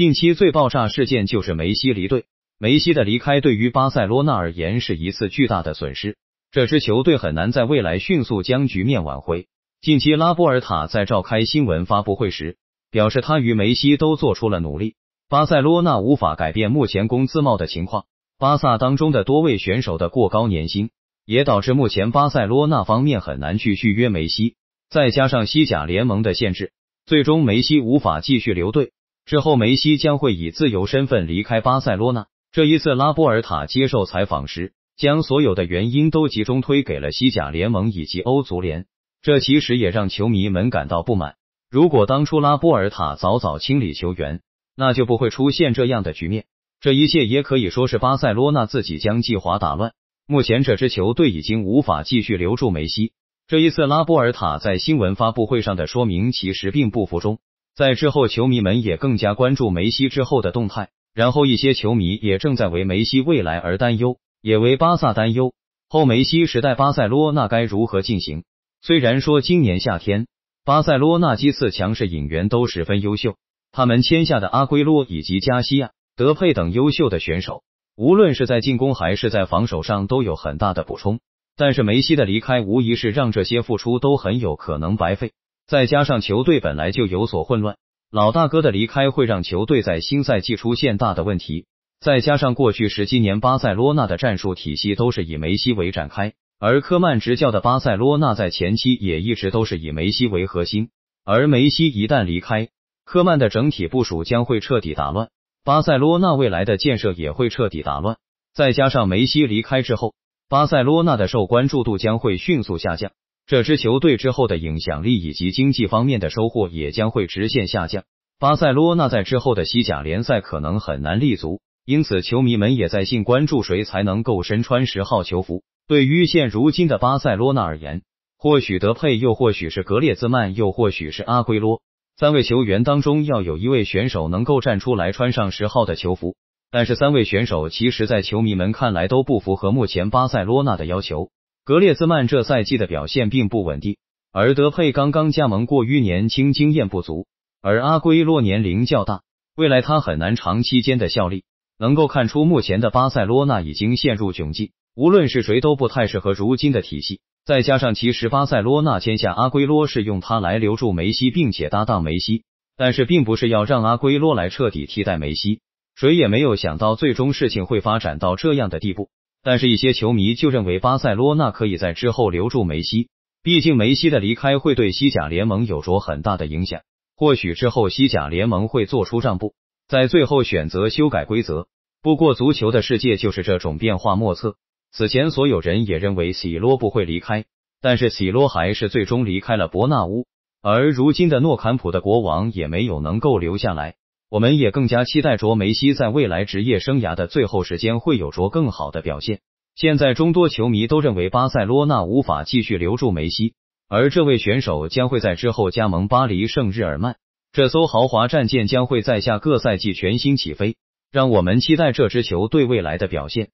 近期最爆炸事件就是梅西离队。梅西的离开对于巴塞罗那而言是一次巨大的损失。这支球队很难在未来迅速将局面挽回。近期拉波尔塔在召开新闻发布会时表示，他与梅西都做出了努力。巴塞罗那无法改变目前工资帽的情况。巴萨当中的多位选手的过高年薪，也导致目前巴塞罗那方面很难去续约梅西。再加上西甲联盟的限制，最终梅西无法继续留队。之后，梅西将会以自由身份离开巴塞罗那。这一次，拉波尔塔接受采访时，将所有的原因都集中推给了西甲联盟以及欧足联。这其实也让球迷们感到不满。如果当初拉波尔塔早早清理球员，那就不会出现这样的局面。这一切也可以说是巴塞罗那自己将计划打乱。目前，这支球队已经无法继续留住梅西。这一次，拉波尔塔在新闻发布会上的说明其实并不服众。在之后，球迷们也更加关注梅西之后的动态。然后，一些球迷也正在为梅西未来而担忧，也为巴萨担忧。后梅西时代，巴塞罗那该如何进行？虽然说今年夏天，巴塞罗那几次强势引援都十分优秀，他们签下的阿圭罗以及加西亚、德佩等优秀的选手，无论是在进攻还是在防守上都有很大的补充。但是，梅西的离开无疑是让这些付出都很有可能白费。再加上球队本来就有所混乱，老大哥的离开会让球队在新赛季出现大的问题。再加上过去十几年巴塞罗那的战术体系都是以梅西为展开，而科曼执教的巴塞罗那在前期也一直都是以梅西为核心，而梅西一旦离开，科曼的整体部署将会彻底打乱，巴塞罗那未来的建设也会彻底打乱。再加上梅西离开之后，巴塞罗那的受关注度将会迅速下降。这支球队之后的影响力以及经济方面的收获也将会直线下降。巴塞罗那在之后的西甲联赛可能很难立足，因此球迷们也在尽关注谁才能够身穿十号球服。对于现如今的巴塞罗那而言，或许德佩，又或许是格列兹曼，又或许是阿圭罗，三位球员当中要有一位选手能够站出来穿上十号的球服。但是三位选手其实在球迷们看来都不符合目前巴塞罗那的要求。格列兹曼这赛季的表现并不稳定，而德佩刚刚加盟过于年轻，经验不足；而阿圭罗年龄较大，未来他很难长期间的效力。能够看出，目前的巴塞罗那已经陷入窘境，无论是谁都不太适合如今的体系。再加上，其实巴塞罗那签下阿圭罗是用他来留住梅西，并且搭档梅西，但是并不是要让阿圭罗来彻底替代梅西。谁也没有想到，最终事情会发展到这样的地步。但是，一些球迷就认为巴塞罗那可以在之后留住梅西，毕竟梅西的离开会对西甲联盟有着很大的影响。或许之后西甲联盟会做出让步，在最后选择修改规则。不过，足球的世界就是这种变化莫测。此前所有人也认为 C 罗不会离开，但是 C 罗还是最终离开了伯纳乌。而如今的诺坎普的国王也没有能够留下来。我们也更加期待着梅西在未来职业生涯的最后时间会有着更好的表现。现在众多球迷都认为巴塞罗那无法继续留住梅西，而这位选手将会在之后加盟巴黎圣日耳曼。这艘豪华战舰将会在下个赛季全新起飞，让我们期待这支球队未来的表现。